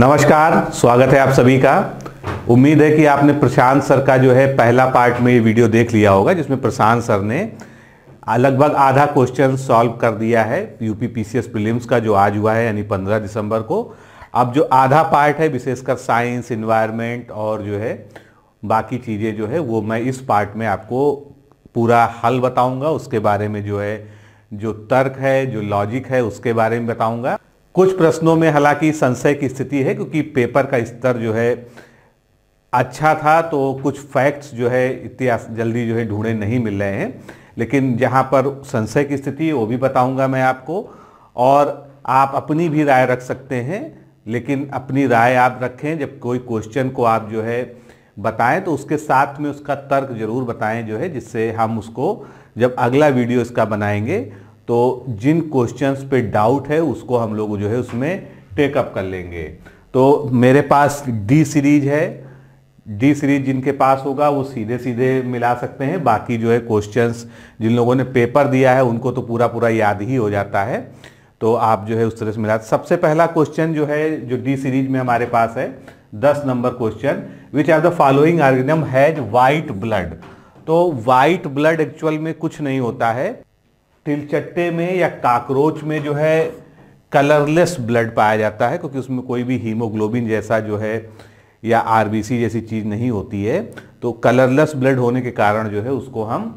नमस्कार स्वागत है आप सभी का उम्मीद है कि आपने प्रशांत सर का जो है पहला पार्ट में ये वीडियो देख लिया होगा जिसमें प्रशांत सर ने लगभग आधा क्वेश्चन सॉल्व कर दिया है यूपी पीसीएस प्रीलिम्स का जो आज हुआ है यानी 15 दिसंबर को अब जो आधा पार्ट है विशेषकर साइंस इन्वायरमेंट और जो है बाकी चीज़ें जो है वो मैं इस पार्ट में आपको पूरा हल बताऊँगा उसके बारे में जो है जो तर्क है जो लॉजिक है उसके बारे में बताऊँगा कुछ प्रश्नों में हालांकि संशय की स्थिति है क्योंकि पेपर का स्तर जो है अच्छा था तो कुछ फैक्ट्स जो है इतिहास जल्दी जो है ढूंढे नहीं मिल रहे हैं लेकिन जहाँ पर संशय की स्थिति वो भी बताऊँगा मैं आपको और आप अपनी भी राय रख सकते हैं लेकिन अपनी राय आप रखें जब कोई क्वेश्चन को आप जो है बताएं तो उसके साथ में उसका तर्क जरूर बताएं जो है जिससे हम उसको जब अगला वीडियो इसका बनाएंगे तो जिन क्वेश्चंस पे डाउट है उसको हम लोग जो है उसमें टेकअप कर लेंगे तो मेरे पास डी सीरीज है डी सीरीज जिनके पास होगा वो सीधे सीधे मिला सकते हैं बाकी जो है क्वेश्चंस जिन लोगों ने पेपर दिया है उनको तो पूरा पूरा याद ही हो जाता है तो आप जो है उस तरह से मिला सबसे पहला क्वेश्चन जो है जो डी सीरीज में हमारे पास है दस number question which are the following organism has white blood तो वाइट ब्लड एक्चुअल में कुछ नहीं होता है तिलचट्टे में या काकरोच में जो है कलरलेस ब्लड पाया जाता है क्योंकि उसमें कोई भी हीमोग्लोबिन जैसा जो है या आरबीसी जैसी चीज़ नहीं होती है तो कलरलेस ब्लड होने के कारण जो है उसको हम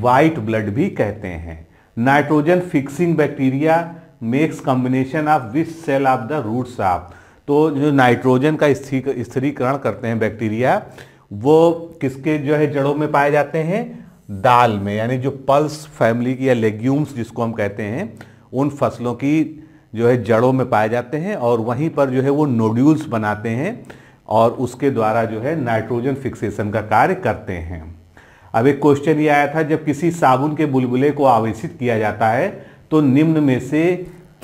वाइट ब्लड भी कहते हैं nitrogen fixing bacteria makes combination of which cell of the root साफ तो जो नाइट्रोजन का स्थिरीकरण करते हैं बैक्टीरिया वो किसके जो है जड़ों में पाए जाते हैं दाल में यानी जो पल्स फैमिली की या लेग्यूम्स जिसको हम कहते हैं उन फसलों की जो है जड़ों में पाए जाते हैं और वहीं पर जो है वो नोड्यूल्स बनाते हैं और उसके द्वारा जो है नाइट्रोजन फिक्सेशन का कार्य करते हैं अब एक क्वेश्चन ये आया था जब किसी साबुन के बुलबुले को आवेशित किया जाता है तो निम्न में से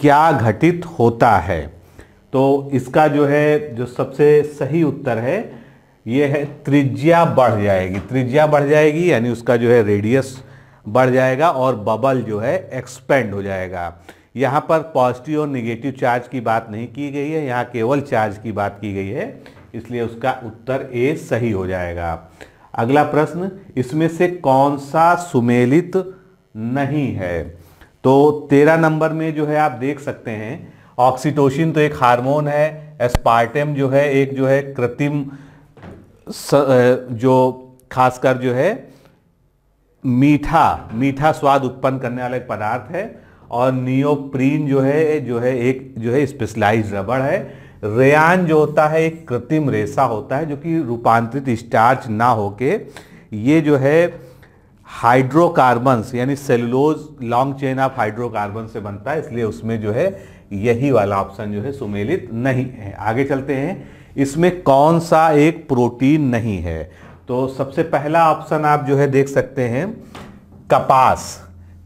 क्या घटित होता है तो इसका जो है जो सबसे सही उत्तर है ये है त्रिज्या बढ़ जाएगी त्रिज्या बढ़ जाएगी यानी उसका जो है रेडियस बढ़ जाएगा और बबल जो है एक्सपेंड हो जाएगा यहाँ पर पॉजिटिव और निगेटिव चार्ज की बात नहीं की गई है यहाँ केवल चार्ज की बात की गई है इसलिए उसका उत्तर ए सही हो जाएगा अगला प्रश्न इसमें से कौन सा सुमेलित नहीं है तो तेरह नंबर में जो है आप देख सकते हैं ऑक्सीटोशिन तो एक हार्मोन है एस्पार्टेम जो है एक जो है कृत्रिम स, जो खासकर जो है मीठा मीठा स्वाद उत्पन्न करने वाला एक पदार्थ है और नियोप्रीन जो है जो है एक जो है स्पेशलाइज रबड़ है रेयान जो होता है एक कृत्रिम रेशा होता है जो कि रूपांतरित स्टार्च ना होके ये जो है हाइड्रोकार्बन्स यानी cellulose long chain of hydrocarbon से बनता है इसलिए उसमें जो है यही वाला ऑप्शन जो है सुमेलित नहीं है आगे चलते हैं इसमें कौन सा एक प्रोटीन नहीं है तो सबसे पहला ऑप्शन आप जो है देख सकते हैं कपास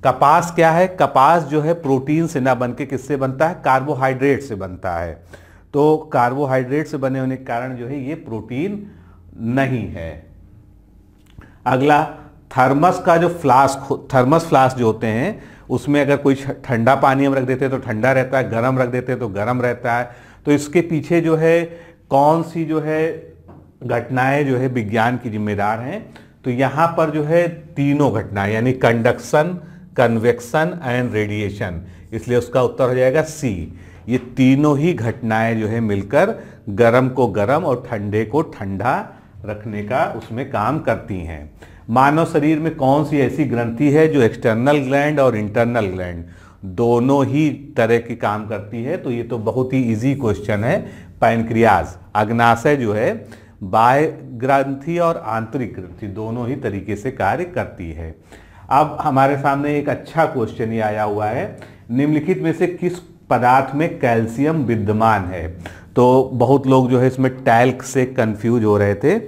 कपास क्या है कपास जो है प्रोटीन से ना बन के किससे बनता है कार्बोहाइड्रेट से बनता है तो कार्बोहाइड्रेट से बने होने के कारण जो है ये प्रोटीन नहीं है अगला थर्मस का जो फ्लास्क थर्मस फ्लास्क जो होते हैं उसमें अगर कोई ठंडा पानी हम रख देते हैं तो ठंडा रहता है गर्म रख देते हैं तो गर्म रहता है तो इसके पीछे जो है कौन सी जो है घटनाएं जो है विज्ञान की जिम्मेदार हैं तो यहाँ पर जो है तीनों घटनाएं यानी कंडक्शन कन्वेक्शन एंड रेडिएशन इसलिए उसका उत्तर हो जाएगा सी ये तीनों ही घटनाएं जो है मिलकर गर्म को गर्म और ठंडे को ठंडा रखने का उसमें काम करती हैं मानव शरीर में कौन सी ऐसी ग्रंथि है जो एक्सटर्नल ग्लैंड और इंटरनल ग्लैंड दोनों ही तरह की काम करती है तो ये तो बहुत ही इजी क्वेश्चन है पैनक्रियाज अग्नाशय जो है बाह्य ग्रंथि और आंतरिक ग्रंथि दोनों ही तरीके से कार्य करती है अब हमारे सामने एक अच्छा क्वेश्चन ये आया हुआ है निम्नलिखित में से किस पदार्थ में कैल्शियम विद्यमान है तो बहुत लोग जो है इसमें टैल्क से कंफ्यूज हो रहे थे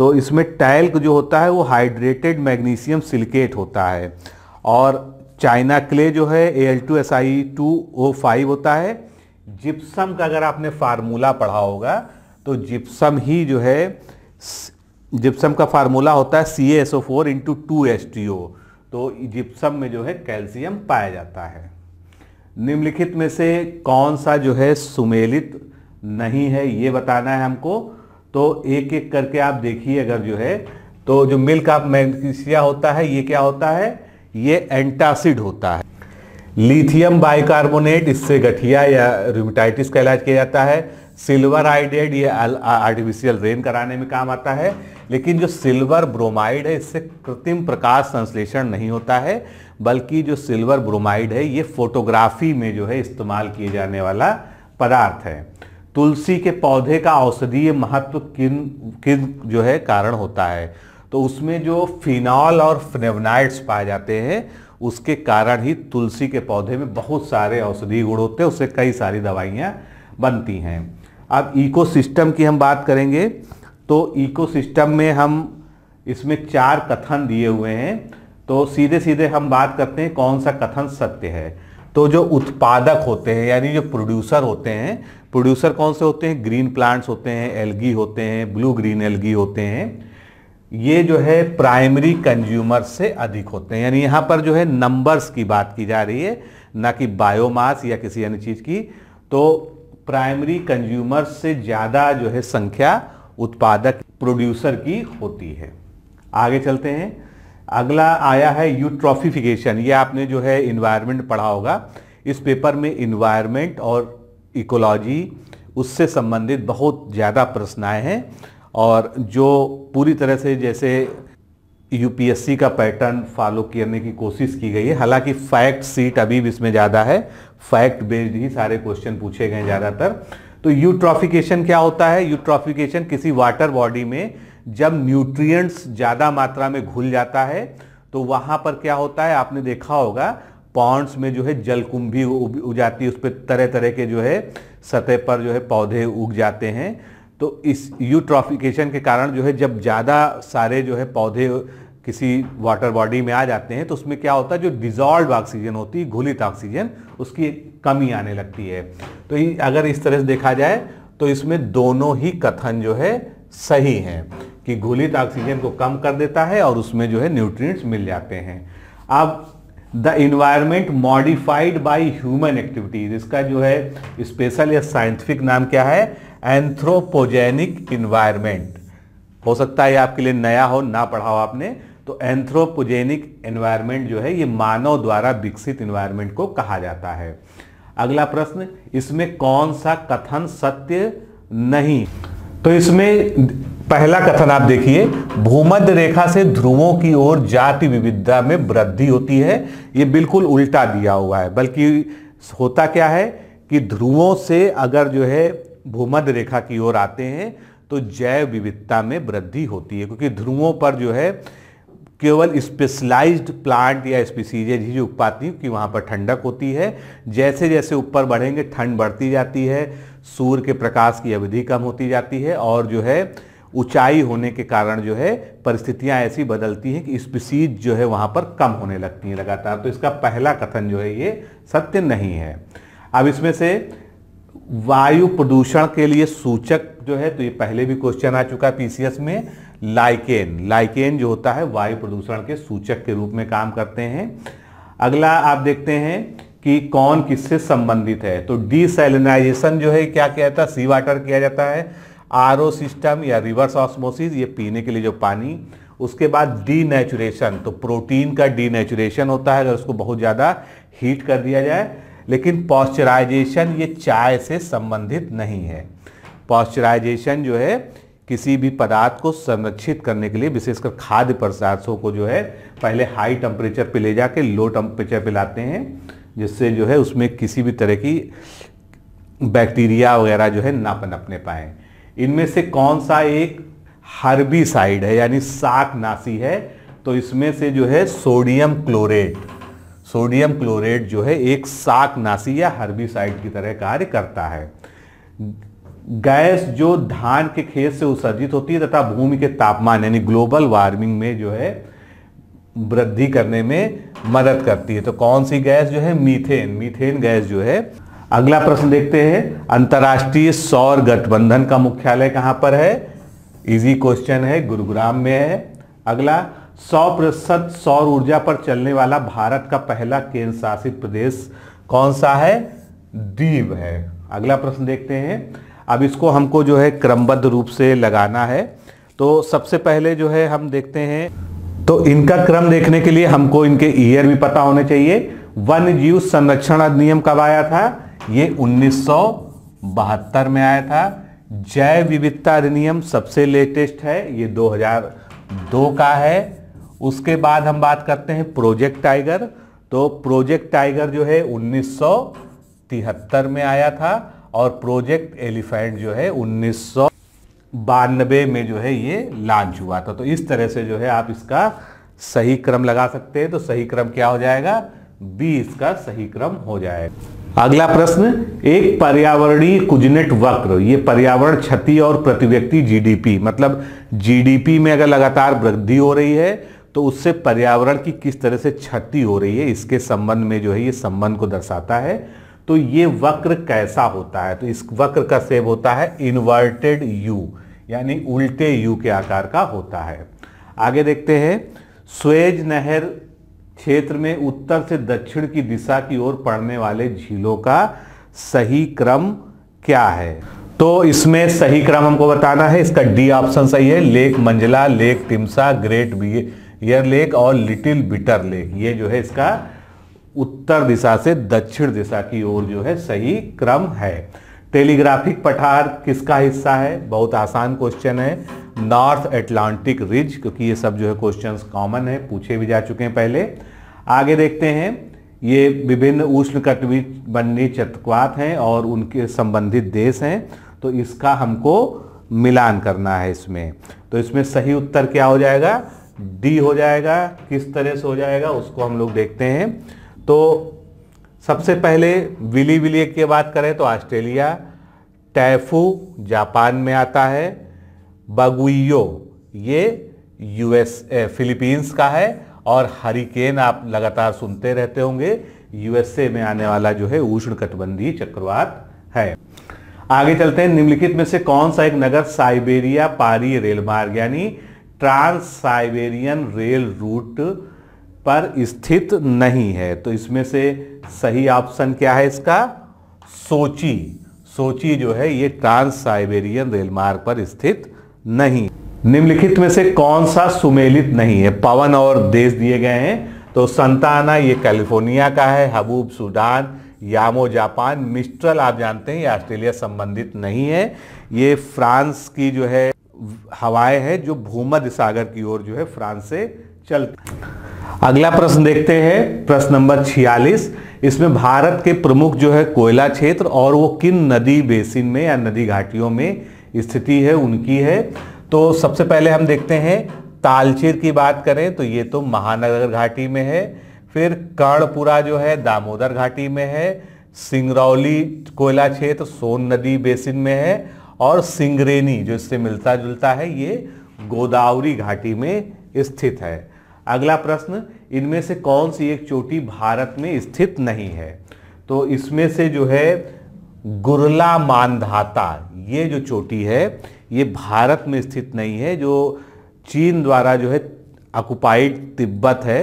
तो इसमें टैल्क जो होता है वो हाइड्रेटेड मैग्नीशियम सिलिकेट होता है और चाइना क्ले जो है A L two S I two O five होता है जिप्सम का अगर आपने फार्मूला पढ़ा होगा तो जिप्सम ही जो है जिप्सम का फार्मूला होता है C S O four into two S T O तो जिप्सम में जो है कैल्शियम पाया जाता है निम्नलिखित में से कौन सा जो है सुमेलित नहीं है ये बताना है हमको तो एक एक करके आप देखिए अगर जो है तो जो मिल्क ऑफ मैग्नीशिया होता है ये क्या होता है ये एंटासिड होता है लिथियम बाइकार्बोनेट इससे गठिया या रूमिटाइटिस का इलाज किया जाता है सिल्वर आइडेड ये आर्टिफिशियल रेन कराने में काम आता है लेकिन जो सिल्वर ब्रोमाइड है इससे कृत्रिम प्रकाश संश्लेषण नहीं होता है बल्कि जो सिल्वर ब्रोमाइड है ये फोटोग्राफी में जो है इस्तेमाल किए जाने वाला पदार्थ है तुलसी के पौधे का औषधीय महत्व किन किन जो है कारण होता है तो उसमें जो फिनॉल और फ्लेवनाइड्स पाए जाते हैं उसके कारण ही तुलसी के पौधे में बहुत सारे औषधीय गुण होते हैं उससे कई सारी दवाइयाँ बनती हैं अब इकोसिस्टम की हम बात करेंगे तो इकोसिस्टम में हम इसमें चार कथन दिए हुए हैं तो सीधे सीधे हम बात करते हैं कौन सा कथन सत्य है तो जो उत्पादक होते हैं यानी जो प्रोड्यूसर होते हैं प्रोड्यूसर कौन से होते हैं ग्रीन प्लांट्स होते हैं एलगी होते हैं ब्लू ग्रीन एलगी होते हैं ये जो है प्राइमरी कंज्यूमर से अधिक होते हैं यानी यहाँ पर जो है नंबर्स की बात की जा रही है ना कि बायोमास या किसी अन्य चीज़ की तो प्राइमरी कंज्यूमर से ज़्यादा जो है संख्या उत्पादक प्रोड्यूसर की होती है आगे चलते हैं अगला आया है यूट्रॉफिफिकेशन ये आपने जो है इन्वायरमेंट पढ़ा होगा इस पेपर में इन्वायरमेंट और इकोलॉजी उससे संबंधित बहुत ज़्यादा प्रश्न आए हैं और जो पूरी तरह से जैसे यूपीएससी का पैटर्न फॉलो करने की कोशिश की गई है हालांकि फैक्ट सीट अभी भी इसमें ज़्यादा है फैक्ट बेस्ड ही सारे क्वेश्चन पूछे गए ज़्यादातर तो यूट्रॉफिकेशन क्या होता है यूट्रॉफिकेशन किसी वाटर बॉडी में जब न्यूट्रिएंट्स ज़्यादा मात्रा में घुल जाता है तो वहाँ पर क्या होता है आपने देखा होगा पॉन्ड्स में जो है जलकुंभी उग जाती है उस पर तरह तरह के जो है सतह पर जो है पौधे उग जाते हैं तो इस यूट्रॉफिकेशन के कारण जो है जब ज़्यादा सारे जो है पौधे किसी वाटर बॉडी में आ जाते हैं तो उसमें क्या होता है जो डिजॉल्व ऑक्सीजन होती है घुलित ऑक्सीजन उसकी कमी आने लगती है तो अगर इस तरह से देखा जाए तो इसमें दोनों ही कथन जो है सही हैं कि घुलित ऑक्सीजन को कम कर देता है और उसमें जो है न्यूट्रिएंट्स मिल जाते हैं अब the environment modified by human activities इसका जो है स्पेशल या साइंटिफिक नाम क्या है एंथ्रोपोजेनिक इन्वायरमेंट हो सकता है आपके लिए नया हो ना पढ़ा हो आपने तो एंथ्रोपोजेनिक एनवायरमेंट जो है ये मानव द्वारा विकसित इन्वायरमेंट को कहा जाता है अगला प्रश्न इसमें कौन सा कथन सत्य नहीं तो इसमें पहला कथन आप देखिए भूमध्य रेखा से ध्रुवों की ओर जाति विविधता में वृद्धि होती है ये बिल्कुल उल्टा दिया हुआ है बल्कि होता क्या है कि ध्रुवों से अगर जो है भूमध्य रेखा की ओर आते हैं तो जैव विविधता में वृद्धि होती है क्योंकि ध्रुवों पर जो है केवल स्पेशलाइज्ड प्लांट या स्पीसीजेज ही जो उग पाती क्योंकि वहाँ पर ठंडक होती है जैसे जैसे ऊपर बढ़ेंगे ठंड बढ़ती जाती है सूर्य के प्रकाश की अवधि कम होती जाती है और जो है ऊंचाई होने के कारण जो है परिस्थितियां ऐसी बदलती हैं कि स्पीसीज जो है वहां पर कम होने लगती हैं लगातार तो इसका पहला कथन जो है ये सत्य नहीं है अब इसमें से वायु प्रदूषण के लिए सूचक जो है तो ये पहले भी क्वेश्चन आ चुका है पीसीएस में लाइकेन लाइकेन जो होता है वायु प्रदूषण के सूचक के रूप में काम करते हैं अगला आप देखते हैं कि कौन किससे संबंधित है तो डिसलिनाइजेशन जो है क्या किया जाता है सी वाटर किया जाता है आर सिस्टम या रिवर्स ऑस्मोसिस ये पीने के लिए जो पानी उसके बाद डीनेचुरेशन तो प्रोटीन का डीनेचुरेशन होता है अगर उसको बहुत ज़्यादा हीट कर दिया जाए लेकिन पॉस्चराइजेशन ये चाय से संबंधित नहीं है पॉस्चराइजेशन जो है किसी भी पदार्थ को संरक्षित करने के लिए विशेषकर खाद्य पदार्थों को जो है पहले हाई टेम्परेचर पे ले जाके लो टेम्परेचर पे लाते हैं जिससे जो है उसमें किसी भी तरह की बैक्टीरिया वगैरह जो है ना पनपने पाए इनमें से कौन सा एक हर्बी साइड है यानी साक नासी है तो इसमें से जो है सोडियम क्लोरेट सोडियम क्लोरेट जो है एक साक नासी या हर्बी साइड की तरह कार्य करता है गैस जो धान के खेत से उत्सर्जित होती है तथा भूमि के तापमान यानी ग्लोबल वार्मिंग में जो है वृद्धि करने में मदद करती है तो कौन सी गैस जो है मीथेन मीथेन गैस जो है अगला प्रश्न देखते हैं अंतर्राष्ट्रीय सौर गठबंधन का मुख्यालय कहां पर है इजी क्वेश्चन है गुरुग्राम में है अगला सौ प्रतिशत सौर ऊर्जा पर चलने वाला भारत का पहला केंद्र शासित प्रदेश कौन सा है दीव है अगला प्रश्न देखते हैं अब इसको हमको जो है क्रमबद्ध रूप से लगाना है तो सबसे पहले जो है हम देखते हैं तो इनका क्रम देखने के लिए हमको इनके ईयर भी पता होने चाहिए वन जीव संरक्षण अधिनियम कब आया था ये उन्नीस में आया था जैव विविधता अधिनियम सबसे लेटेस्ट है ये 2002 का है उसके बाद हम बात करते हैं प्रोजेक्ट टाइगर तो प्रोजेक्ट टाइगर जो है उन्नीस में आया था और प्रोजेक्ट एलिफेंट जो है उन्नीस बानवे में जो है ये लॉन्च हुआ था तो इस तरह से जो है आप इसका सही क्रम लगा सकते हैं तो सही क्रम क्या हो जाएगा बी इसका सही क्रम हो जाएगा अगला प्रश्न एक पर्यावरणीय कुजनेट वक्र ये पर्यावरण क्षति और प्रति व्यक्ति जीडीपी मतलब जीडीपी में अगर लगातार वृद्धि हो रही है तो उससे पर्यावरण की किस तरह से क्षति हो रही है इसके संबंध में जो है ये संबंध को दर्शाता है तो ये वक्र कैसा होता है तो इस वक्र का सेब होता है इन्वर्टेड यू यानी उल्टे यू के आकार का होता है आगे देखते हैं स्वेज नहर क्षेत्र में उत्तर से दक्षिण की दिशा की ओर पड़ने वाले झीलों का सही क्रम क्या है तो इसमें सही क्रम हमको बताना है इसका डी ऑप्शन सही है Lake Manzala Lake Timsah Great Bitter Lake और लिटिल बिटर लेक ये जो है इसका उत्तर दिशा से दक्षिण दिशा की ओर जो है सही क्रम है टेलीग्राफिक पठार किसका हिस्सा है बहुत आसान क्वेश्चन है नॉर्थ एटलांटिक रिज क्योंकि ये सब जो है क्वेश्चंस कॉमन है पूछे भी जा चुके हैं पहले आगे देखते हैं ये विभिन्न उष्ण कटबंधीय चतुपात हैं और उनके संबंधित देश हैं तो इसका हमको मिलान करना है इसमें तो इसमें सही उत्तर क्या हो जाएगा डी हो जाएगा किस तरह से हो जाएगा उसको हम लोग देखते हैं तो सबसे पहले विली विलिय की बात करें तो ऑस्ट्रेलिया टैफू जापान में आता है बगुइयो ये यूएस फिलीपींस का है और हरिकेन आप लगातार सुनते रहते होंगे यूएसए में आने वाला जो है उष्णकटिबंधीय चक्रवात है आगे चलते हैं निम्नलिखित में से कौन सा एक नगर साइबेरिया पारी रेलमार्ग यानी ट्रांस साइबेरियन रेल रूट पर स्थित नहीं है तो इसमें से सही ऑप्शन क्या है इसका सोची सोची जो है ये ट्रांस साइबेरियन रेल मार्ग पर स्थित नहीं निम्नलिखित में से कौन सा सुमेलित नहीं है पवन और देश दिए गए हैं तो संताना ये कैलिफोर्निया का है haboob Sudan yamo Japan mistral आप जानते हैं ये ऑस्ट्रेलिया संबंधित नहीं है ये फ्रांस की जो है हवाएं हैं जो भूमध्य सागर की ओर जो है फ्रांस से चलती अगला प्रश्न देखते हैं प्रश्न नंबर 46 इसमें भारत के प्रमुख जो है कोयला क्षेत्र और वो किन नदी बेसिन में या नदी घाटियों में स्थिति है उनकी है तो सबसे पहले हम देखते हैं तालचेर की बात करें तो ये तो महानगर घाटी में है फिर कर्णपुरा जो है दामोदर घाटी में है सिंगरौली कोयला क्षेत्र सोन नदी बेसिन में है और सिंगरेनी जो इससे मिलता जुलता है ये गोदावरी घाटी में स्थित है अगला प्रश्न इनमें से कौन सी एक चोटी भारत में स्थित नहीं है तो इसमें से जो है गुरला मानधाता ये जो चोटी है ये भारत में स्थित नहीं है जो चीन द्वारा जो है अकुपाइड तिब्बत है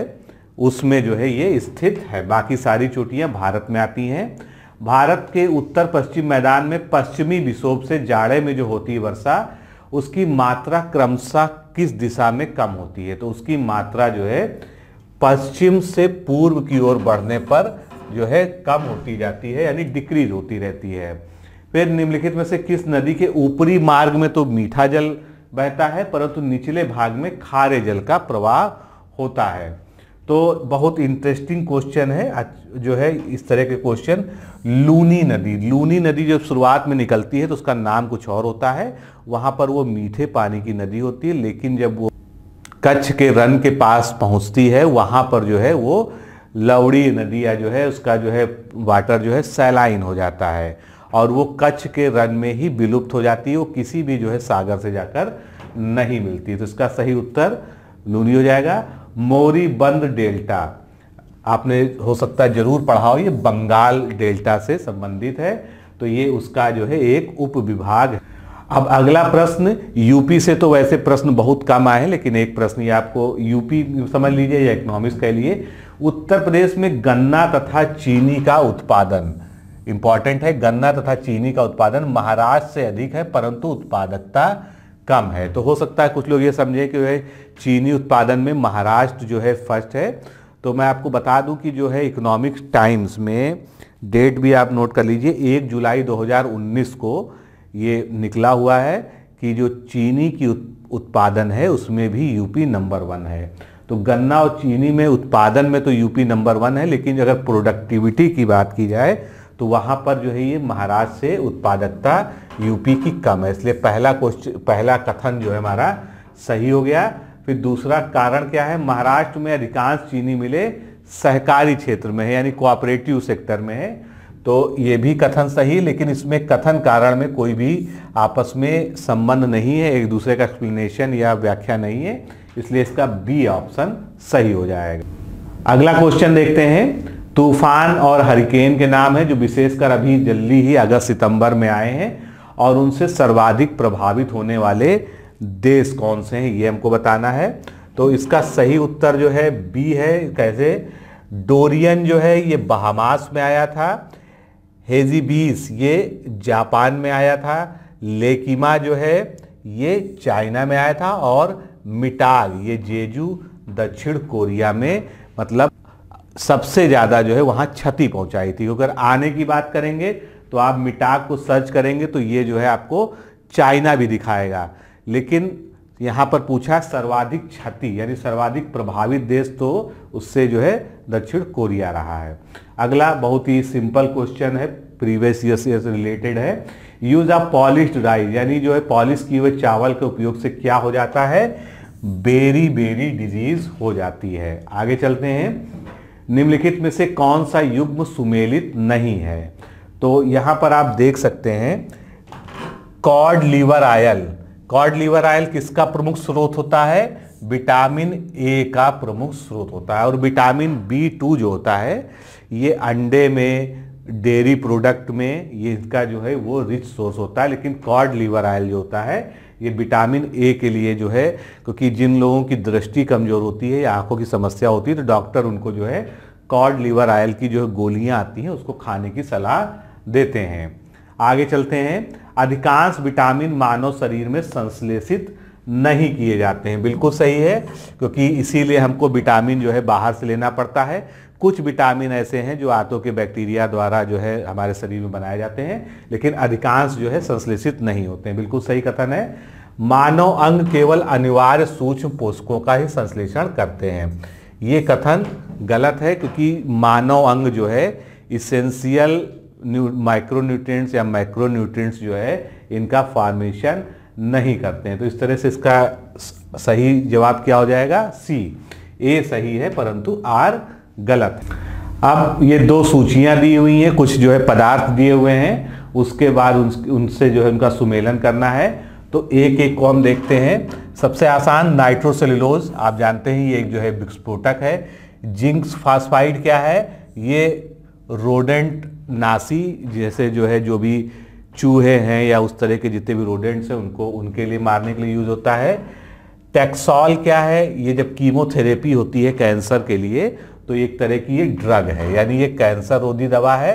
उसमें जो है ये स्थित है बाकी सारी चोटियाँ भारत में आती हैं भारत के उत्तर पश्चिम मैदान में पश्चिमी विक्षोभ से जाड़े में जो होती है वर्षा उसकी मात्रा क्रमशः किस दिशा में कम होती है तो उसकी मात्रा जो है पश्चिम से पूर्व की ओर बढ़ने पर जो है कम होती जाती है यानी डिक्रीज होती रहती है फिर निम्नलिखित में से किस नदी के ऊपरी मार्ग में तो मीठा जल बहता है परंतु निचले भाग में खारे जल का प्रवाह होता है तो बहुत इंटरेस्टिंग क्वेश्चन है जो है इस तरह के क्वेश्चन लूनी नदी लूनी नदी जब शुरुआत में निकलती है तो उसका नाम कुछ और होता है वहाँ पर वो मीठे पानी की नदी होती है लेकिन जब वो कच्छ के रन के पास पहुँचती है वहाँ पर जो है वो लवड़ी नदी या जो है उसका जो है वाटर जो है सैलाइन हो जाता है और वो कच्छ के रन में ही विलुप्त हो जाती है वो किसी भी जो है सागर से जाकर नहीं मिलती तो इसका सही उत्तर लूनी हो जाएगा मोरी बंद डेल्टा आपने हो सकता है जरूर पढ़ाओ ये बंगाल डेल्टा से संबंधित है तो ये उसका जो है एक उप विभाग है अब अगला प्रश्न यूपी से तो वैसे प्रश्न बहुत कम आए हैं लेकिन एक प्रश्न ये आपको यूपी समझ लीजिए या इकोनॉमिक्स के लिए उत्तर प्रदेश में गन्ना तथा चीनी का उत्पादन इंपॉर्टेंट है गन्ना तथा चीनी का उत्पादन महाराष्ट्र से अधिक है परंतु उत्पादकता कम है तो हो सकता है कुछ लोग ये समझें कि चीनी उत्पादन में महाराष्ट्र जो है फर्स्ट है तो मैं आपको बता दूं कि जो है इकोनॉमिक टाइम्स में डेट भी आप नोट कर लीजिए एक जुलाई 2019 को ये निकला हुआ है कि जो चीनी की उत्पादन है उसमें भी यूपी नंबर वन है तो गन्ना और चीनी में उत्पादन में तो यूपी नंबर वन है लेकिन अगर प्रोडक्टिविटी की बात की जाए तो वहाँ पर जो है ये महाराष्ट्र से उत्पादकता यूपी की कम है इसलिए पहला क्वेश्चन पहला कथन जो है हमारा सही हो गया फिर दूसरा कारण क्या है महाराष्ट्र में अधिकांश चीनी मिले सहकारी क्षेत्र में है यानी कोऑपरेटिव सेक्टर में है तो ये भी कथन सही लेकिन इसमें कथन कारण में कोई भी आपस में संबंध नहीं है एक दूसरे का एक्सप्लेनेशन या व्याख्या नहीं है इसलिए इसका बी ऑप्शन सही हो जाएगा अगला क्वेश्चन देखते हैं तूफान और हरिकेन के नाम है जो विशेषकर अभी जल्दी ही अगस्त सितंबर में आए हैं और उनसे सर्वाधिक प्रभावित होने वाले देश कौन से हैं ये हमको बताना है तो इसका सही उत्तर जो है बी है कैसे डोरियन जो है ये बहामास में आया था हेजीबीस ये जापान में आया था लेकिमा जो है ये चाइना में आया था और मिटाग ये जेजू दक्षिण कोरिया में मतलब सबसे ज़्यादा जो है वहां क्षति पहुंचाई थी अगर आने की बात करेंगे तो आप मिटाक को सर्च करेंगे तो ये जो है आपको चाइना भी दिखाएगा लेकिन यहां पर पूछा सर्वाधिक क्षति यानी सर्वाधिक प्रभावित देश तो उससे जो है दक्षिण कोरिया रहा है अगला बहुत ही सिंपल क्वेश्चन है प्रीवियस ईयर से रिलेटेड है यूज ऑफ पॉलिश राइस यानी जो है पॉलिश किए हुए चावल के उपयोग से क्या हो जाता है बेरी बेरी डिजीज हो जाती है आगे चलते हैं निम्नलिखित में से कौन सा युग्म सुमेलित नहीं है तो यहाँ पर आप देख सकते हैं cod liver oil cod liver oil किसका प्रमुख स्रोत होता है विटामिन ए का प्रमुख स्रोत होता है और विटामिन बी टू जो होता है ये अंडे में डेयरी प्रोडक्ट में ये इसका जो है वो रिच सोर्स होता है लेकिन कॉड लीवर आयल जो होता है ये विटामिन ए के लिए जो है क्योंकि जिन लोगों की दृष्टि कमज़ोर होती है या आंखों की समस्या होती है तो डॉक्टर उनको जो है कॉड लीवर आयल की जो है गोलियाँ आती हैं उसको खाने की सलाह देते हैं आगे चलते हैं अधिकांश विटामिन मानव शरीर में संश्लेषित नहीं किए जाते हैं बिल्कुल सही है क्योंकि इसीलिए हमको विटामिन जो है बाहर से लेना पड़ता है कुछ विटामिन ऐसे हैं जो आंतों के बैक्टीरिया द्वारा जो है हमारे शरीर में बनाए जाते हैं लेकिन अधिकांश जो है संश्लेषित नहीं होते हैं बिल्कुल सही कथन है मानव अंग केवल अनिवार्य सूक्ष्म पोषकों का ही संश्लेषण करते हैं ये कथन गलत है क्योंकि मानव अंग जो है इसेंशियल माइक्रो न्यूट्रिएंट्स या माइक्रो न्यूट्रिएंट्स जो है इनका फॉर्मेशन नहीं करते हैं तो इस तरह से इसका सही जवाब क्या हो जाएगा सी ए सही है परंतु आर गलत अब ये दो सूचियाँ दी हुई हैं कुछ जो है पदार्थ दिए हुए हैं उसके बाद उन, उनसे जो है उनका सुमेलन करना है तो एक एक को हम देखते हैं सबसे आसान नाइट्रोसेलुलोज आप जानते हैं ये एक जो है विस्फोटक है जिंक्स फास्फाइड क्या है ये रोडेंट नासी जैसे जो है जो भी चूहे हैं या उस तरह के जितने भी रोडेंट्स हैं उनको उनके लिए मारने के लिए यूज़ होता है टैक्सॉल क्या है ये जब कीमोथेरेपी होती है कैंसर के लिए तो एक तरह की एक ड्रग है यानी ये कैंसर रोधी दवा है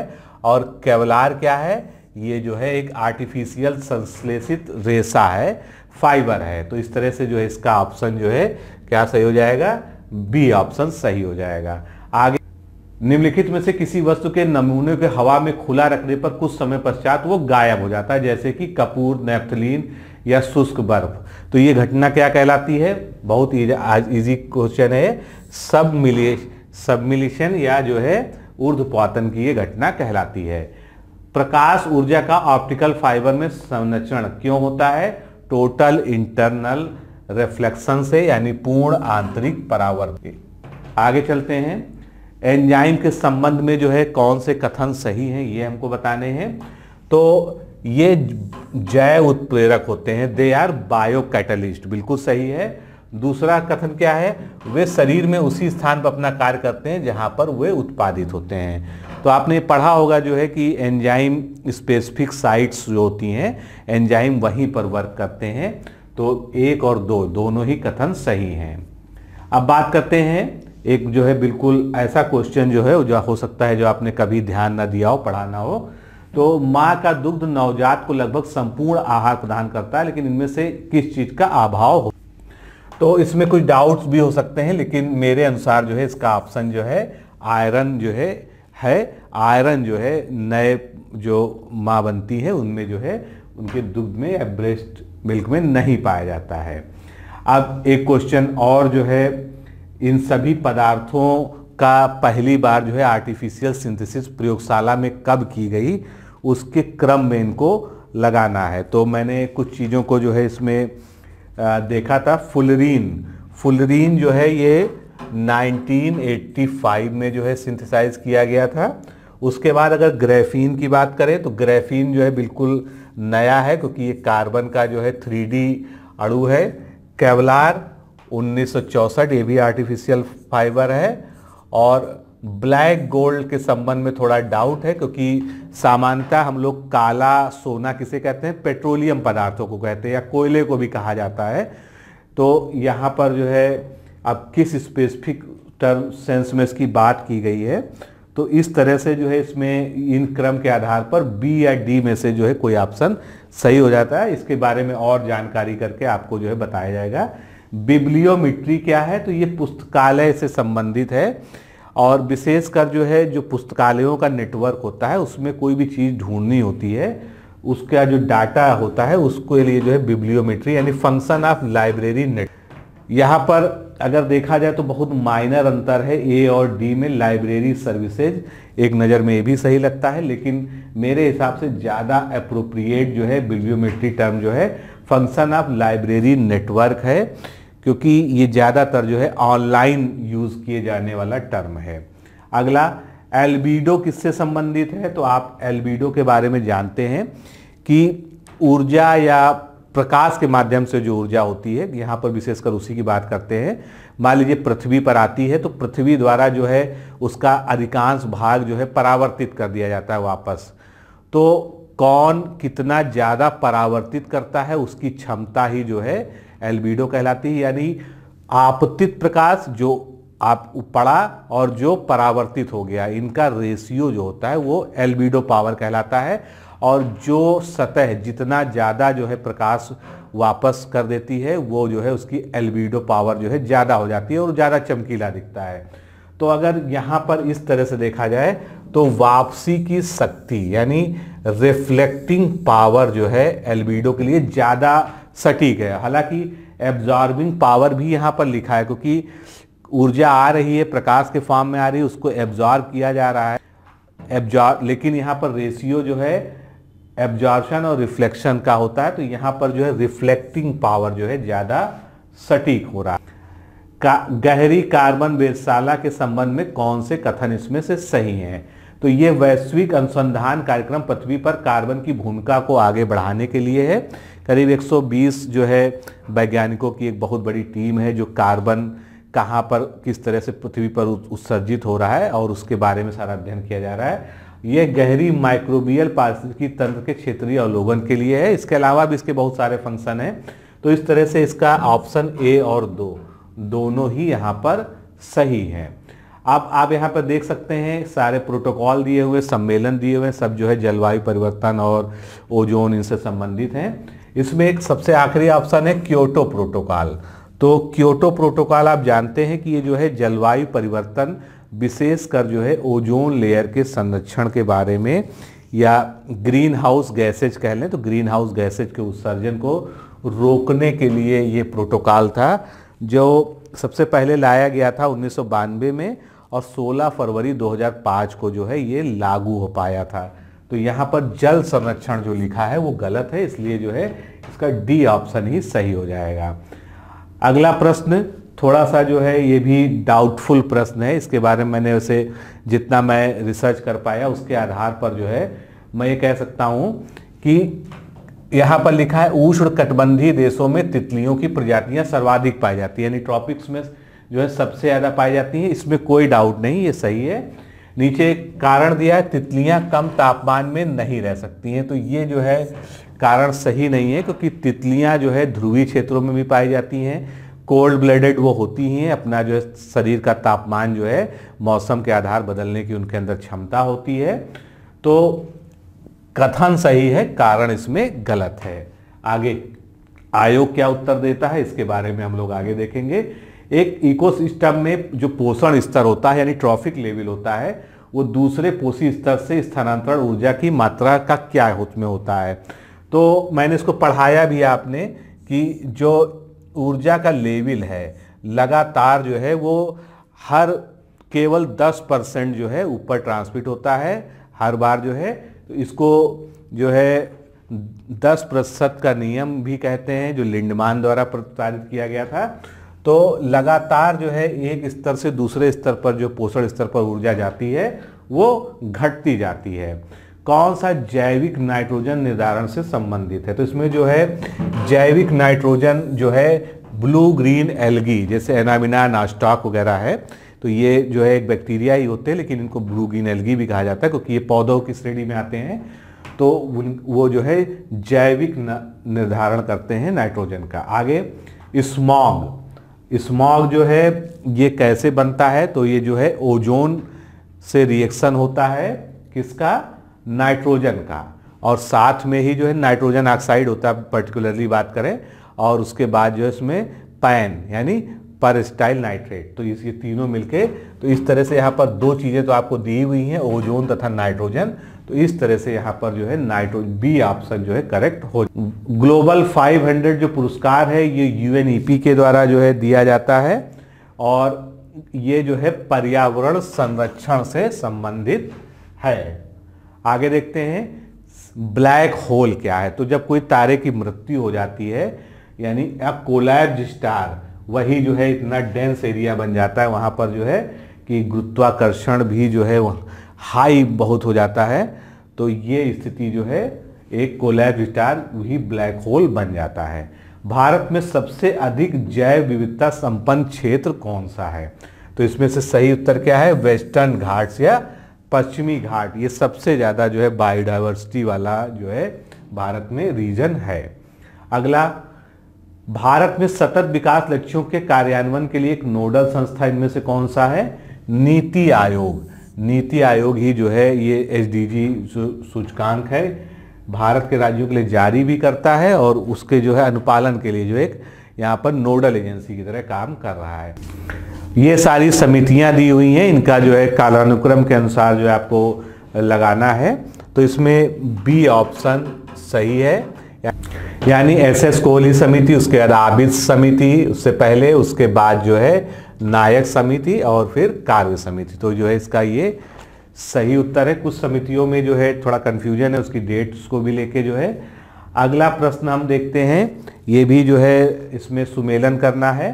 और केवलार क्या है ये जो है एक आर्टिफिशियल संश्लेषित रेशा है फाइबर है तो इस तरह से जो है इसका ऑप्शन जो है क्या सही हो जाएगा बी ऑप्शन सही हो जाएगा आगे निम्नलिखित में से किसी वस्तु के नमूने के हवा में खुला रखने पर कुछ समय पश्चात वो गायब हो जाता है जैसे कि कपूर नेफ्थलीन या शुष्क बर्फ तो ये घटना क्या कहलाती है बहुत इजी क्वेश्चन है सब मिले सबमिलिशन या जो है ऊर्ध्वपातन की यह घटना कहलाती है प्रकाश ऊर्जा का ऑप्टिकल फाइबर में संरक्षण क्यों होता है टोटल इंटरनल रिफ्लेक्शन से यानी पूर्ण आंतरिक परावर्तन आगे चलते हैं एंजाइम के संबंध में जो है कौन से कथन सही हैं ये हमको बताने हैं तो ये जैव उत्प्रेरक होते हैं दे आर बायो कैटलिस्ट बिल्कुल सही है दूसरा कथन क्या है वे शरीर में उसी स्थान पर अपना कार्य करते हैं जहाँ पर वे उत्पादित होते हैं तो आपने पढ़ा होगा जो है कि एंजाइम स्पेसिफिक साइट्स जो होती हैं एंजाइम वहीं पर वर्क करते हैं तो एक और दो दोनों ही कथन सही हैं अब बात करते हैं एक जो है बिल्कुल ऐसा क्वेश्चन जो है जो हो सकता है जो आपने कभी ध्यान ना दिया हो पढ़ा ना हो तो माँ का दुग्ध नवजात को लगभग संपूर्ण आहार प्रदान करता है लेकिन इनमें से किस चीज़ का अभाव हो तो इसमें कुछ डाउट्स भी हो सकते हैं लेकिन मेरे अनुसार जो है इसका ऑप्शन जो है आयरन जो है है आयरन जो है नए जो माँ बनती है उनमें जो है उनके दुग्ध में या ब्रेस्ट मिल्क में नहीं पाया जाता है अब एक क्वेश्चन और जो है इन सभी पदार्थों का पहली बार जो है आर्टिफिशियल सिंथेसिस प्रयोगशाला में कब की गई उसके क्रम में इनको लगाना है तो मैंने कुछ चीज़ों को जो है इसमें देखा था फुलरीन फुलरीन जो है ये 1985 में जो है सिंथेसाइज किया गया था उसके बाद अगर ग्रेफीन की बात करें तो ग्रेफीन जो है बिल्कुल नया है क्योंकि ये कार्बन का जो है थ्री अणु है सौ 1964 ये भी आर्टिफिशियल फाइबर है और ब्लैक गोल्ड के संबंध में थोड़ा डाउट है क्योंकि सामान्यतः हम लोग काला सोना किसे कहते हैं पेट्रोलियम पदार्थों को कहते हैं या कोयले को भी कहा जाता है तो यहाँ पर जो है अब किस स्पेसिफिक टर्म सेंस में इसकी बात की गई है तो इस तरह से जो है इसमें इन क्रम के आधार पर बी या डी में से जो है कोई ऑप्शन सही हो जाता है इसके बारे में और जानकारी करके आपको जो है बताया जाएगा बिब्लियोमिट्री क्या है तो ये पुस्तकालय से संबंधित है और विशेषकर जो है जो पुस्तकालयों का नेटवर्क होता है उसमें कोई भी चीज़ ढूंढनी होती है उसका जो डाटा होता है उसके लिए जो है बिब्लियोमेट्री यानी फंक्शन ऑफ लाइब्रेरी नेट यहाँ पर अगर देखा जाए तो बहुत माइनर अंतर है ए और डी में लाइब्रेरी सर्विसेज एक नज़र में ये भी सही लगता है लेकिन मेरे हिसाब से ज़्यादा अप्रोप्रिएट जो है बिब्लियोमेट्री टर्म जो है फंक्शन ऑफ लाइब्रेरी नेटवर्क है क्योंकि ये ज़्यादातर जो है ऑनलाइन यूज़ किए जाने वाला टर्म है अगला एल्बिडो किससे संबंधित है तो आप एल्बिडो के बारे में जानते हैं कि ऊर्जा या प्रकाश के माध्यम से जो ऊर्जा होती है यहाँ पर विशेषकर उसी की बात करते हैं मान लीजिए पृथ्वी पर आती है तो पृथ्वी द्वारा जो है उसका अधिकांश भाग जो है परावर्तित कर दिया जाता है वापस तो कौन कितना ज़्यादा परावर्तित करता है उसकी क्षमता ही जो है एल्बिडो कहलाती है यानी आपतित प्रकाश जो आप पड़ा और जो परावर्तित हो गया इनका रेशियो जो होता है वो एल्बिडो पावर कहलाता है और जो सतह जितना ज़्यादा जो है प्रकाश वापस कर देती है वो जो है उसकी एल्बिडो पावर जो है ज़्यादा हो जाती है और ज़्यादा चमकीला दिखता है तो अगर यहाँ पर इस तरह से देखा जाए तो वापसी की शक्ति यानी रिफ्लेक्टिंग पावर जो है एल्बिडो के लिए ज़्यादा सटीक है हालांकि एब्जॉर्बिंग पावर भी यहाँ पर लिखा है क्योंकि ऊर्जा आ रही है प्रकाश के फॉर्म में आ रही है उसको एब्जॉर्ब किया जा रहा है एब्जॉर्ब लेकिन यहाँ पर रेशियो जो है एब्जॉर्बन और रिफ्लेक्शन का होता है तो यहाँ पर जो है रिफ्लेक्टिंग पावर जो है ज़्यादा सटीक हो रहा है का गहरी कार्बन वेधशाला के संबंध में कौन से कथन इसमें से सही हैं तो ये वैश्विक अनुसंधान कार्यक्रम पृथ्वी पर कार्बन की भूमिका को आगे बढ़ाने के लिए है करीब 120 जो है वैज्ञानिकों की एक बहुत बड़ी टीम है जो कार्बन कहाँ पर किस तरह से पृथ्वी पर उत्सर्जित हो रहा है और उसके बारे में सारा अध्ययन किया जा रहा है यह गहरी माइक्रोबियल पारिस्थितिकी तंत्र के क्षेत्रीय अवलोकन के लिए है इसके अलावा भी इसके बहुत सारे फंक्शन हैं तो इस तरह से इसका ऑप्शन ए और दो दोनों ही यहाँ पर सही हैं आप आप यहाँ पर देख सकते हैं सारे प्रोटोकॉल दिए हुए सम्मेलन दिए हुए सब जो है जलवायु परिवर्तन और ओजोन इनसे संबंधित हैं इसमें एक सबसे आखिरी ऑप्शन है क्योटो प्रोटोकॉल तो क्योटो प्रोटोकॉल आप जानते हैं कि ये जो है जलवायु परिवर्तन विशेषकर जो है ओजोन लेयर के संरक्षण के बारे में या ग्रीन हाउस गैसेज कह लें तो ग्रीन हाउस गैसेज के उत्सर्जन को रोकने के लिए ये प्रोटोकॉल था जो सबसे पहले लाया गया था उन्नीस में और 16 फरवरी 2005 को जो है ये लागू हो पाया था तो यहाँ पर जल संरक्षण जो लिखा है वो गलत है इसलिए जो है इसका डी ऑप्शन ही सही हो जाएगा अगला प्रश्न थोड़ा सा जो है ये भी डाउटफुल प्रश्न है इसके बारे में मैंने उसे जितना मैं रिसर्च कर पाया उसके आधार पर जो है मैं ये कह सकता हूँ कि यहाँ पर लिखा है उष्ण कटबंधी देशों में तितलियों की प्रजातियाँ सर्वाधिक पाई जाती है यानी ट्रॉपिक्स में जो है सबसे ज़्यादा पाई जाती हैं इसमें कोई डाउट नहीं ये सही है नीचे कारण दिया है तितलियां कम तापमान में नहीं रह सकती हैं तो ये जो है कारण सही नहीं है क्योंकि तितलियां जो है ध्रुवीय क्षेत्रों में भी पाई जाती हैं कोल्ड ब्लडेड वो होती हैं अपना जो है शरीर का तापमान जो है मौसम के आधार बदलने की उनके अंदर क्षमता होती है तो कथन सही है कारण इसमें गलत है आगे आयोग क्या उत्तर देता है इसके बारे में हम लोग आगे देखेंगे एक इकोसिस्टम में जो पोषण स्तर होता है यानी ट्रॉफिक लेवल होता है वो दूसरे पोषी स्तर से स्थानांतरण ऊर्जा की मात्रा का क्या में होता है तो मैंने इसको पढ़ाया भी आपने कि जो ऊर्जा का लेवल है लगातार जो है वो हर केवल 10 परसेंट जो है ऊपर ट्रांसमिट होता है हर बार जो है तो इसको जो है 10 प्रतिशत का नियम भी कहते हैं जो लिंडमान द्वारा प्रस्तावित किया गया था तो लगातार जो है एक स्तर से दूसरे स्तर पर जो पोषण स्तर पर ऊर्जा जाती है वो घटती जाती है कौन सा जैविक नाइट्रोजन निर्धारण से संबंधित है तो इसमें जो है जैविक नाइट्रोजन जो है ब्लू ग्रीन एलगी जैसे एनामिना नास्टॉक वगैरह है तो ये जो है एक बैक्टीरिया ही होते हैं लेकिन इनको ब्लू ग्रीन एलगी भी कहा जाता है क्योंकि ये पौधों की श्रेणी में आते हैं तो वो जो है जैविक निर्धारण करते हैं नाइट्रोजन का आगे स्मॉग स्मॉग जो है ये कैसे बनता है तो ये जो है ओजोन से रिएक्शन होता है किसका नाइट्रोजन का और साथ में ही जो है नाइट्रोजन ऑक्साइड होता है पर्टिकुलरली बात करें और उसके बाद जो है इसमें पैन यानी पर स्टाइल नाइट्रेट तो इस ये तीनों मिलके तो इस तरह से यहाँ पर दो चीज़ें तो आपको दी हुई हैं ओजोन तथा नाइट्रोजन तो इस तरह से यहाँ पर जो है नाइट्रोजन बी ऑप्शन जो है करेक्ट हो ग्लोबल 500 जो पुरस्कार है ये यूएनईपी e के द्वारा जो है दिया जाता है और ये जो है पर्यावरण संरक्षण से संबंधित है आगे देखते हैं ब्लैक होल क्या है तो जब कोई तारे की मृत्यु हो जाती है यानी अब कोलैब स्टार वही जो है इतना डेंस एरिया बन जाता है वहाँ पर जो है कि गुरुत्वाकर्षण भी जो है हाई बहुत हो जाता है तो ये स्थिति जो है एक कोलैब स्टार वही ब्लैक होल बन जाता है भारत में सबसे अधिक जैव विविधता संपन्न क्षेत्र कौन सा है तो इसमें से सही उत्तर क्या है वेस्टर्न घाट्स या पश्चिमी घाट ये सबसे ज़्यादा जो है बायोडाइवर्सिटी वाला जो है भारत में रीजन है अगला भारत में सतत विकास लक्ष्यों के कार्यान्वयन के लिए एक नोडल संस्था इनमें से कौन सा है नीति आयोग नीति आयोग ही जो है ये एस सूचकांक है भारत के राज्यों के लिए जारी भी करता है और उसके जो है अनुपालन के लिए जो एक यहाँ पर नोडल एजेंसी की तरह काम कर रहा है ये सारी समितियाँ दी हुई हैं इनका जो है कालानुक्रम के अनुसार जो है आपको लगाना है तो इसमें बी ऑप्शन सही है यानी एस एस कोहली समिति उसके बाद आबिद समिति उससे पहले उसके बाद जो है नायक समिति और फिर कार्य समिति तो जो है इसका ये सही उत्तर है कुछ समितियों में जो है थोड़ा कन्फ्यूजन है उसकी डेट्स को भी लेके जो है अगला प्रश्न हम देखते हैं ये भी जो है इसमें सुमेलन करना है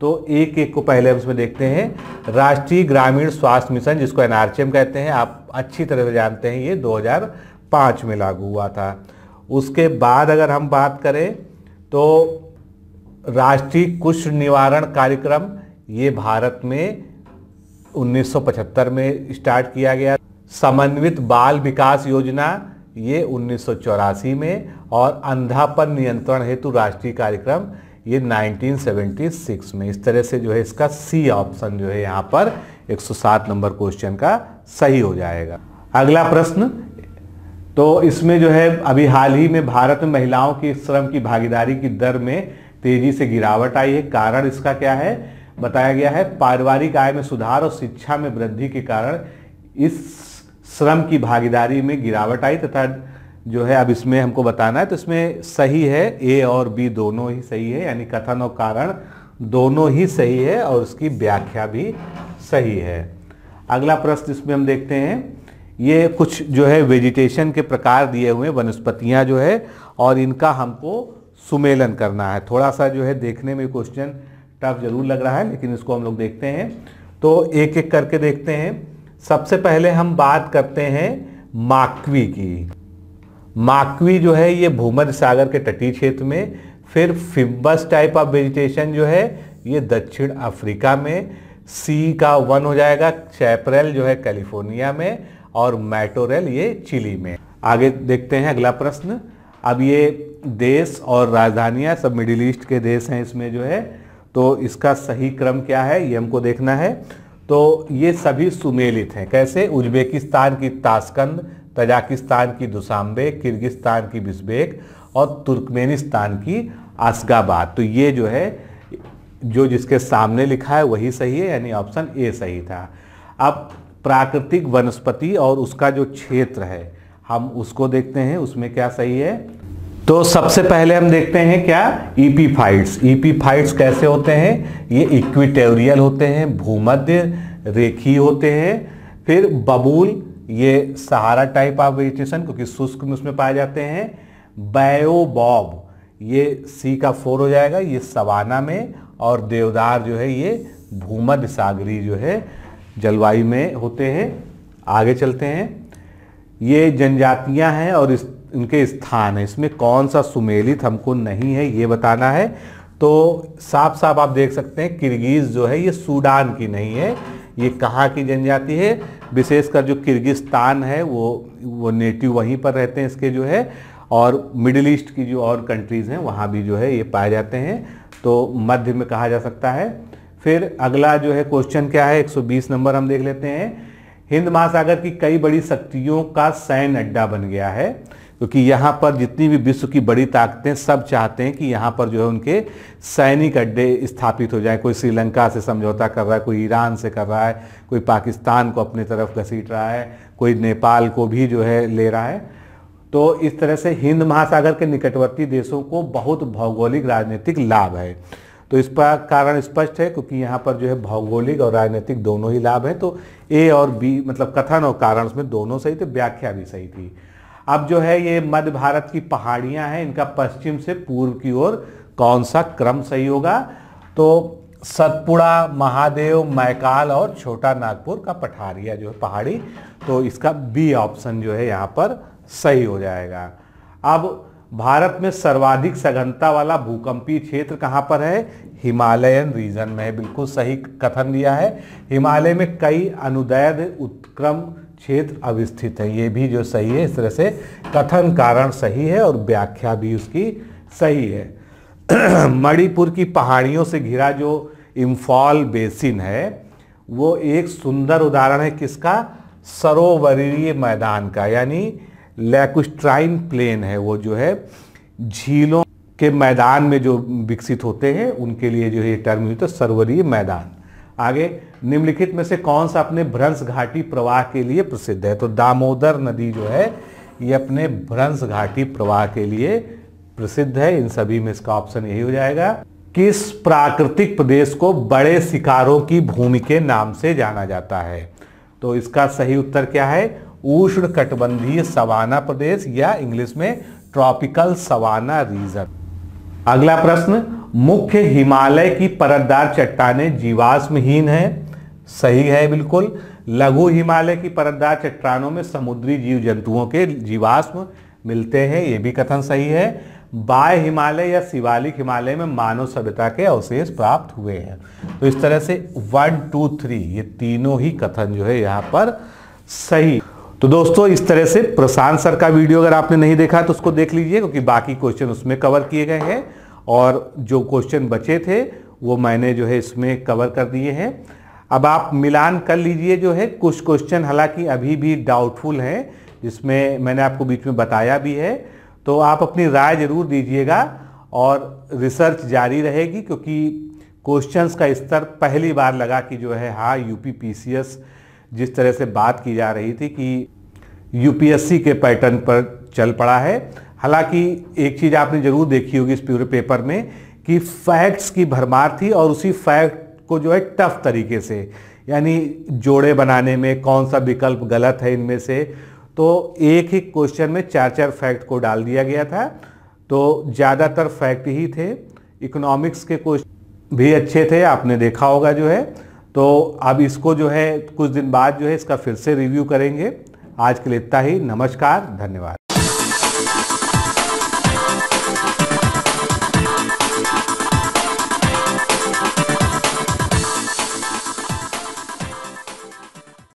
तो एक एक को पहले हम इसमें देखते हैं राष्ट्रीय ग्रामीण स्वास्थ्य मिशन जिसको एनआरसीएम कहते हैं आप अच्छी तरह से जानते हैं ये 2005 में लागू हुआ था उसके बाद अगर हम बात करें तो राष्ट्रीय कुष्ठ निवारण कार्यक्रम ये भारत में 1975 में स्टार्ट किया गया समन्वित बाल विकास योजना ये उन्नीस में और अंधापन नियंत्रण हेतु राष्ट्रीय कार्यक्रम ये 1976 में इस तरह से जो है इसका सी ऑप्शन जो है यहाँ पर 107 नंबर क्वेश्चन का सही हो जाएगा अगला प्रश्न तो इसमें जो है अभी हाल ही में भारत में महिलाओं की श्रम की भागीदारी की दर में तेजी से गिरावट आई है कारण इसका क्या है बताया गया है पारिवारिक आय में सुधार और शिक्षा में वृद्धि के कारण इस श्रम की भागीदारी में गिरावट आई तथा जो है अब इसमें हमको बताना है तो इसमें सही है ए और बी दोनों ही सही है यानी कथन और कारण दोनों ही सही है और उसकी व्याख्या भी सही है अगला प्रश्न इसमें हम देखते हैं ये कुछ जो है वेजिटेशन के प्रकार दिए हुए वनस्पतियाँ जो है और इनका हमको सुमेलन करना है थोड़ा सा जो है देखने में क्वेश्चन टफ जरूर लग रहा है लेकिन इसको हम लोग देखते हैं तो एक एक करके देखते हैं सबसे पहले हम बात करते हैं माकवी की माकवी जो है ये भूमध्य सागर के तटीय क्षेत्र में फिर फिब्बस टाइप ऑफ वेजिटेशन जो है ये दक्षिण अफ्रीका में सी का वन हो जाएगा चैपरेल जो है कैलिफोर्निया में और मैटोरेल ये चिली में आगे देखते हैं अगला प्रश्न अब ये देश और राजधानियां सब मिडिल ईस्ट के देश हैं इसमें जो है तो इसका सही क्रम क्या है ये हमको देखना है तो ये सभी सुमेलित हैं कैसे उज्बेकिस्तान की ताशकंद तजाकिस्तान की दुसाम्बे किर्गिस्तान की बिस्बेक और तुर्कमेनिस्तान की आसगाबाद तो ये जो है जो जिसके सामने लिखा है वही सही है यानी ऑप्शन ए सही था अब प्राकृतिक वनस्पति और उसका जो क्षेत्र है हम उसको देखते हैं उसमें क्या सही है तो सबसे पहले हम देखते हैं क्या फाइट्स ईपी फाइट्स कैसे होते हैं ये इक्विटेरियल होते हैं भूमध्य रेखी होते हैं फिर बबूल ये सहारा टाइप ऑफ वेजिटेशन क्योंकि शुष्क में उसमें पाए जाते हैं बायोबॉब ये सी का फोर हो जाएगा ये सवाना में और देवदार जो है ये भूमध्य सागरी जो है जलवायु में होते हैं आगे चलते हैं ये जनजातियां हैं और इस इनके स्थान है इसमें कौन सा सुमेलित हमको नहीं है ये बताना है तो साफ साफ आप देख सकते हैं किर्गिज़ जो है ये सूडान की नहीं है ये कहाँ की जनजाति है विशेषकर जो किर्गिस्तान है वो वो नेटिव वहीं पर रहते हैं इसके जो है और मिडिल ईस्ट की जो और कंट्रीज़ हैं वहाँ भी जो है ये पाए जाते हैं तो मध्य में कहा जा सकता है फिर अगला जो है क्वेश्चन क्या है 120 नंबर हम देख लेते हैं हिंद महासागर की कई बड़ी शक्तियों का सैन्य अड्डा बन गया है क्योंकि यहाँ पर जितनी भी विश्व की बड़ी ताकतें सब चाहते हैं कि यहाँ पर जो है उनके सैनिक अड्डे स्थापित हो जाएं कोई श्रीलंका से समझौता कर रहा है कोई ईरान से कर रहा है कोई पाकिस्तान को अपनी तरफ घसीट रहा है कोई नेपाल को भी जो है ले रहा है तो इस तरह से हिंद महासागर के निकटवर्ती देशों को बहुत भौगोलिक राजनीतिक लाभ है तो इस पर कारण स्पष्ट है क्योंकि यहाँ पर जो है भौगोलिक और राजनीतिक दोनों ही लाभ है तो ए और बी मतलब कथन और कारण उसमें दोनों सही थे व्याख्या भी सही थी अब जो है ये मध्य भारत की पहाड़ियां हैं इनका पश्चिम से पूर्व की ओर कौन सा क्रम सही होगा तो सतपुड़ा महादेव मैकाल और छोटा नागपुर का पठारिया जो है पहाड़ी तो इसका बी ऑप्शन जो है यहाँ पर सही हो जाएगा अब भारत में सर्वाधिक सघनता वाला भूकंपीय क्षेत्र कहाँ पर है हिमालयन रीजन में है बिल्कुल सही कथन दिया है हिमालय में कई अनुदैध उत्क्रम क्षेत्र अवस्थित है ये भी जो सही है इस तरह से कथन कारण सही है और व्याख्या भी उसकी सही है मणिपुर की पहाड़ियों से घिरा जो इम्फॉल बेसिन है वो एक सुंदर उदाहरण है किसका सरोवरीय मैदान का यानी लैकुस्ट्राइन प्लेन है वो जो है झीलों के मैदान में जो विकसित होते हैं उनके लिए जो है टर्म यूज तो सरोवरीय मैदान आगे निम्नलिखित में से कौन सा अपने भ्रंश घाटी प्रवाह के लिए प्रसिद्ध है तो दामोदर नदी जो है ये अपने भ्रंश घाटी प्रवाह के लिए प्रसिद्ध है इन सभी में इसका ऑप्शन यही हो जाएगा किस प्राकृतिक प्रदेश को बड़े शिकारों की भूमि के नाम से जाना जाता है तो इसका सही उत्तर क्या है उष्ण कटबंधीय सवाना प्रदेश या इंग्लिश में ट्रॉपिकल सवाना रीजन अगला प्रश्न मुख्य हिमालय की परतदार चट्टाने जीवाश्महीन है सही है बिल्कुल लघु हिमालय की परतदार चट्टानों में समुद्री जीव जंतुओं के जीवाश्म मिलते हैं ये भी कथन सही है बाय हिमालय या शिवालिक हिमालय में मानव सभ्यता के अवशेष प्राप्त हुए हैं तो इस तरह से वन टू थ्री ये तीनों ही कथन जो है यहाँ पर सही तो दोस्तों इस तरह से प्रशांत सर का वीडियो अगर आपने नहीं देखा तो उसको देख लीजिए क्योंकि बाकी क्वेश्चन उसमें कवर किए गए हैं और जो क्वेश्चन बचे थे वो मैंने जो है इसमें कवर कर दिए हैं अब आप मिलान कर लीजिए जो है कुछ क्वेश्चन हालांकि अभी भी डाउटफुल हैं जिसमें मैंने आपको बीच में बताया भी है तो आप अपनी राय ज़रूर दीजिएगा और रिसर्च जारी रहेगी क्योंकि क्वेश्चंस का स्तर पहली बार लगा कि जो है हाँ यू पी जिस तरह से बात की जा रही थी कि यूपीएससी के पैटर्न पर चल पड़ा है हालांकि एक चीज़ आपने ज़रूर देखी होगी इस पूरे पेपर में कि फैक्ट्स की भरमार थी और उसी फैक्ट को जो है टफ तरीके से यानी जोड़े बनाने में कौन सा विकल्प गलत है इनमें से तो एक ही क्वेश्चन में चार चार फैक्ट को डाल दिया गया था तो ज़्यादातर फैक्ट ही थे इकोनॉमिक्स के क्वेश्चन भी अच्छे थे आपने देखा होगा जो है तो अब इसको जो है कुछ दिन बाद जो है इसका फिर से रिव्यू करेंगे आज के लिए इतना ही नमस्कार धन्यवाद